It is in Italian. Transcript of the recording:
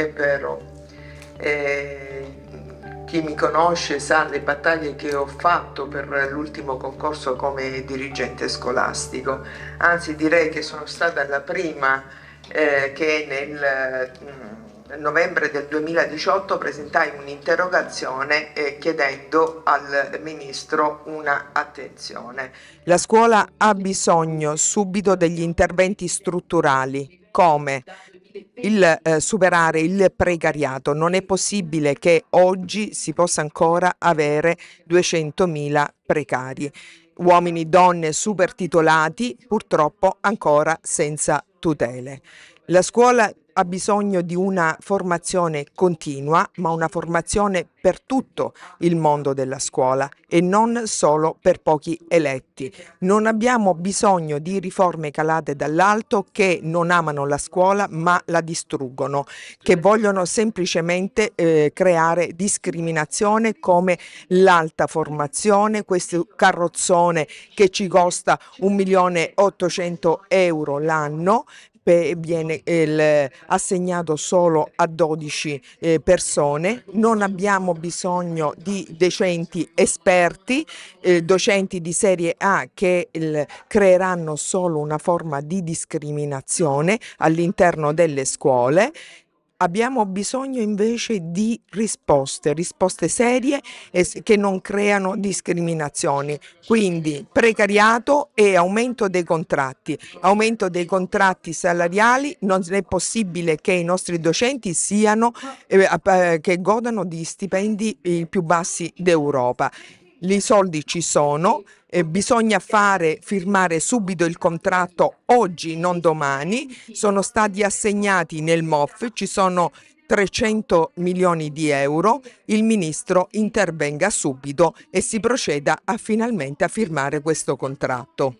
è vero. Eh, chi mi conosce sa le battaglie che ho fatto per l'ultimo concorso come dirigente scolastico, anzi direi che sono stata la prima eh, che nel mh, mm, novembre del 2018 presentai un'interrogazione eh, chiedendo al Ministro un'attenzione. La scuola ha bisogno subito degli interventi strutturali come il eh, superare il precariato. Non è possibile che oggi si possa ancora avere 200.000 precari, uomini e donne supertitolati purtroppo ancora senza tutele. La scuola ha bisogno di una formazione continua, ma una formazione per tutto il mondo della scuola e non solo per pochi eletti. Non abbiamo bisogno di riforme calate dall'alto che non amano la scuola ma la distruggono, che vogliono semplicemente eh, creare discriminazione come l'alta formazione, questo carrozzone che ci costa 1.800.000 euro l'anno viene il, assegnato solo a 12 eh, persone, non abbiamo bisogno di decenti esperti, eh, docenti di serie A che il, creeranno solo una forma di discriminazione all'interno delle scuole Abbiamo bisogno invece di risposte, risposte serie che non creano discriminazioni. Quindi precariato e aumento dei contratti. Aumento dei contratti salariali, non è possibile che i nostri docenti siano, eh, eh che godano di stipendi i eh, più bassi d'Europa i soldi ci sono, eh, bisogna fare firmare subito il contratto oggi, non domani, sono stati assegnati nel MOF, ci sono 300 milioni di euro, il ministro intervenga subito e si proceda a finalmente a firmare questo contratto.